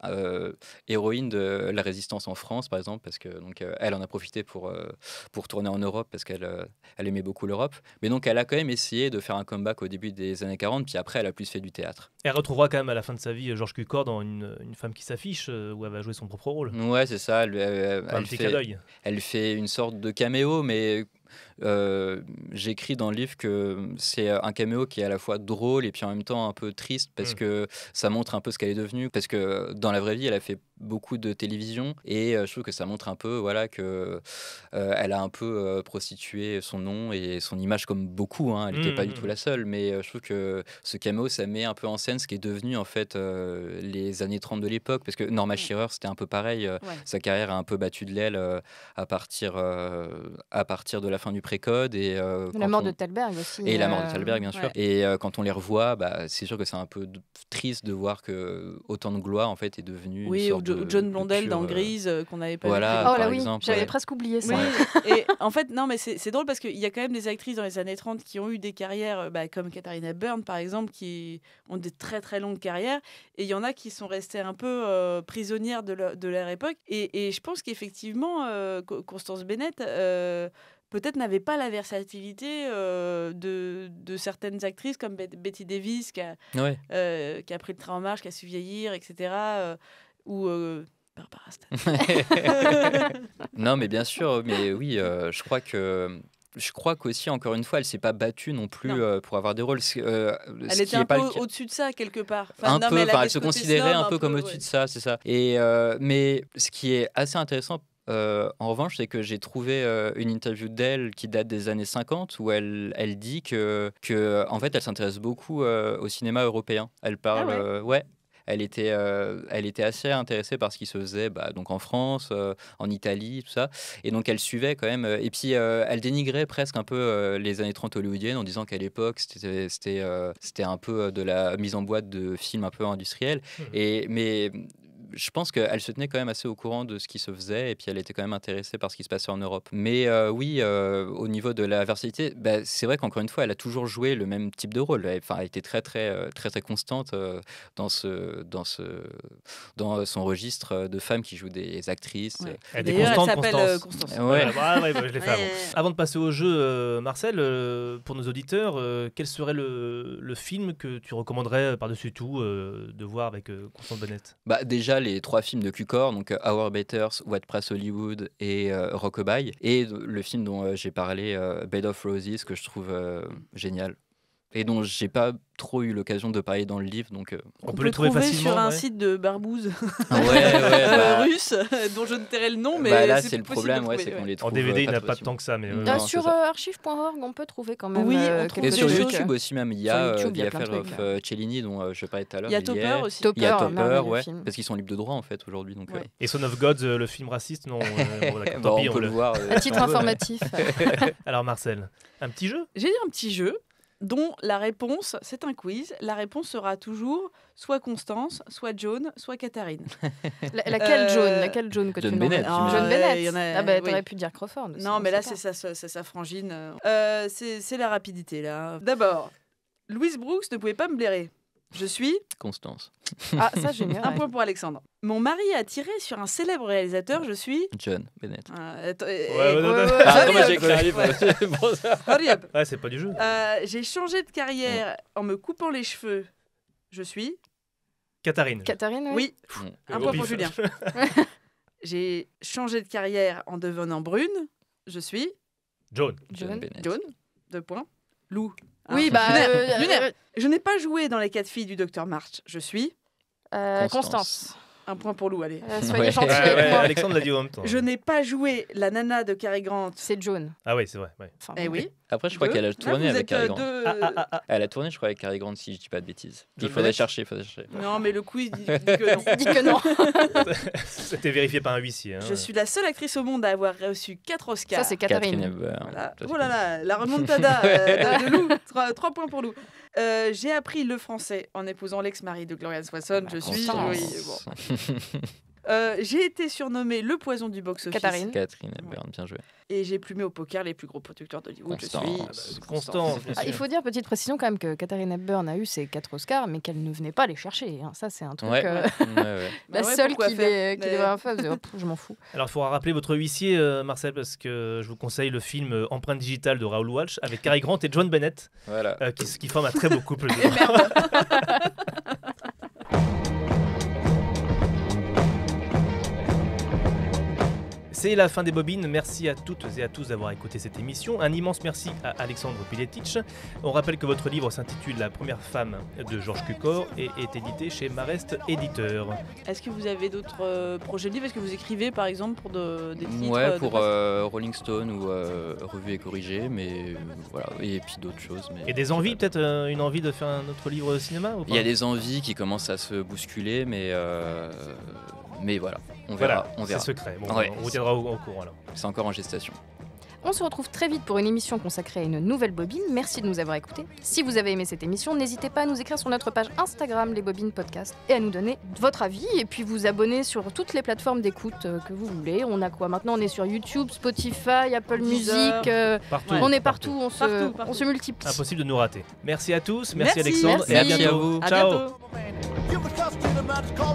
euh, héroïne de la résistance en France, par exemple, parce que donc euh, elle en a profité pour euh, pour tourner en Europe parce qu'elle elle aimait beaucoup l'Europe. Mais donc elle a quand même essayé de faire un comeback au début des années 40, puis après elle a plus fait du théâtre. Elle retrouvera quand même à la fin de sa vie Georges Cucor dans une, femme qui s'affiche où elle va jouer son propre rôle. Ouais, c'est ça. fait, elle fait une sorte de caméo, mais euh, j'écris dans le livre que c'est un caméo qui est à la fois drôle et puis en même temps un peu triste parce mm. que ça montre un peu ce qu'elle est devenue. Parce que dans la vraie vie, elle a fait beaucoup de télévision et euh, je trouve que ça montre un peu voilà que euh, elle a un peu prostitué son nom et son image comme beaucoup. Hein. Elle n'était mm, pas du mm, tout la seule, mais je trouve que ce caméo ça met un peu en scène ce qui est devenu en fait les années 30 de l'époque parce que Norma Shearer c'était un peu pareil. Sa carrière a un peu battu de l'aile à partir à partir de la fin du code euh, Et, la mort de euh, Talberg Et la mort de Talberg, bien sûr. Et euh, quand on les revoit, bah, c'est sûr que c'est un peu triste de voir que autant de gloire en fait est devenue Oui, une sorte John Blondel dans Grise qu'on n'avait pas voilà, oh oui, j'avais presque oublié ça. et en fait, non, mais c'est drôle parce qu'il y a quand même des actrices dans les années 30 qui ont eu des carrières bah, comme Katharina Byrne, par exemple, qui ont des très très longues carrières. Et il y en a qui sont restées un peu prisonnières de leur, époque. Et, je pense qu'effectivement, Constance Bennett. Euh, peut-être n'avait pas la versatilité euh, de, certaines actrices comme Betty Davis euh, qui a, pris le train en marche, qui a su vieillir, etc. Euh, ou non, mais bien sûr, mais oui, je crois que je crois qu'aussi, encore une fois, elle s'est pas battue non plus pour avoir des rôles. elle était un peu au-dessus de ça, quelque part. elle, se considérait un, peu, comme au-dessus de ça, c'est ça. Et, mais ce qui est assez intéressant euh, en revanche, c'est que j'ai trouvé euh, une interview d'elle qui date des années 50 où elle, elle dit que, que en fait elle s'intéresse beaucoup euh, au cinéma européen. Elle parle, ah ouais. elle était, elle était assez intéressée par ce qui se faisait bah, donc en France, en Italie, tout ça. Et donc elle suivait quand même. Et puis elle dénigrait presque un peu les années 30 hollywoodiennes en disant qu'à l'époque c'était un peu de la mise en boîte de films un peu industriels. Mmh. Et, mais je pense qu'elle se tenait quand même assez au courant de ce qui se faisait et puis elle était quand même intéressée par ce qui se passait en Europe. Mais euh, oui, euh, au niveau de la versatilité, bah, c'est vrai qu'encore une fois, elle a toujours joué le même type de rôle. Enfin, elle était très très euh, très très constante dans ce dans ce dans son registre de femmes qui jouent des actrices. Elle s'appelle constante, Constance. avant. de passer au jeu, Marcel, pour nos auditeurs, quel serait le, le film que tu recommanderais par-dessus tout de voir avec Constance Bennett bah, Déjà, les trois films de Cucor, donc euh, Our Betters, What Press Hollywood et euh, Rockabye, et le film dont euh, j'ai parlé, euh, Bed of Roses, que je trouve génial et dont j'ai pas trop eu l'occasion de parler dans le livre. Donc, euh, on, peut, le trouver, facilement sur un site de barbouze ouais, ouais, euh, bah. russe dont je ne tairai le nom. Bah, mais là, c'est le problème, c'est qu'on les trouve. Euh, en DVD, il n'y a pas tant que ça, mais ah, sur euh, archive.org, on peut trouver quand même. Oui, et sur YouTube aussi même, il y a The Affair of Cellini dont je parlais tout à l'heure. Il y a Topper aussi. Il y a Topper, parce qu'ils sont libres de droit en fait aujourd'hui. Donc, et Son of Gods, le film raciste, non On peut le voir. À titre informatif. Alors Marcel, un petit jeu J'ai dit un petit jeu dont la réponse, c'est un quiz, la réponse sera toujours soit Constance, soit Joan, soit Catherine. Euh, laquelle Joan Laquelle Joan que tu Bennett, ah, Bennett. Ah bah, t'aurais pu dire Crawford. non, mais là, c'est sa, frangine. Euh, c'est la rapidité, là. D'abord, Louise Brooks ne pouvait pas me blairer. Je suis Constance. Ah, ça, génial. un point pour Alexandre. Mon mari a tiré sur un célèbre réalisateur, je suis John Bennett. ah, j'ai Ouais, c'est pas du jeu. Euh, j'ai changé de carrière en me coupant les cheveux, je suis Catherine. Catherine, oui. Un point pour Julien. j'ai changé de carrière en devenant brune, je suis John. John, John Bennett. John, deux points. Lou. Oui, hein, bah. Euh, euh, euh, je n'ai pas joué dans les quatre filles du docteur March. Je suis. Constance. Un point pour Lou, allez. Ah Alexandre l'a dit en même temps. Je n'ai pas joué la nana de Cary Grant. C'est Joan. Ah oui, c'est vrai. Et eh oui. Après, je crois qu'elle a tourné ah, avec Carrie euh, Grant. Ah, ah, euh, elle a tourné, je crois, avec Carrie Grant, si je ne dis pas de bêtises. Il faudrait chercher, chercher, faudrait chercher. Non, mais le quiz dit, que non. C'était vérifié par un huissier. Hein. Je suis la seule actrice au monde à avoir reçu 4 Oscars. Ça, c'est Catherine. Catherine Oh là là, la remontada de, Lou. 3, points pour Lou. Euh, j'ai appris le français en épousant l'ex-mari de Gloria Swanson. je bah, suis. Euh, j'ai été surnommée le poison du box-office. Catherine. Catherine Hepburn, bien joué. Et j'ai plumé au poker les plus gros producteurs d'Hollywood. Je suis ah bah, ah, il faut dire, petite précision quand même, que Catherine Hepburn a eu ses quatre Oscars, mais qu'elle ne venait pas les chercher. Hein. Ça, c'est un truc. Euh, la bah seule qui les va oh, je m'en fous. Alors, il faudra rappeler votre huissier, euh, Marcel, parce que je vous conseille le film Empreinte digitale de Raoul Walsh avec Cary Grant et John Bennett, voilà. qui, qui forment un très beau couple. C'est la fin des bobines. Merci à toutes et à tous d'avoir écouté cette émission. Un immense merci à Alexandre Piletic. On rappelle que votre livre s'intitule La première femme de Georges Cucor et est édité chez Marest Éditeur. Est-ce que vous avez d'autres euh, projets de livres Est-ce que vous écrivez par exemple pour de, des titres euh, pour euh, Rolling Stone ou Revue et Corrigé mais voilà, et puis d'autres choses. Et des envies, peut-être une envie de faire un autre livre au cinéma Il y a des envies qui commencent à se bousculer, mais mais voilà, on verra. on verra. C'est secret. on vous tiendra au courant C'est encore en gestation. On se retrouve très vite pour une émission consacrée à une nouvelle bobine. Merci de nous avoir écoutés. Si vous avez aimé cette émission, n'hésitez pas à nous écrire sur notre page Instagram, les bobines podcast, et à nous donner votre avis, et puis vous abonner sur toutes les plateformes d'écoute euh, que vous voulez. On a quoi Maintenant, on est sur YouTube, Spotify, Apple Music. Euh, partout. on est partout, On, se, multiplie. Impossible de nous rater. Merci à tous, merci, Alexandre, et à bientôt. Ciao.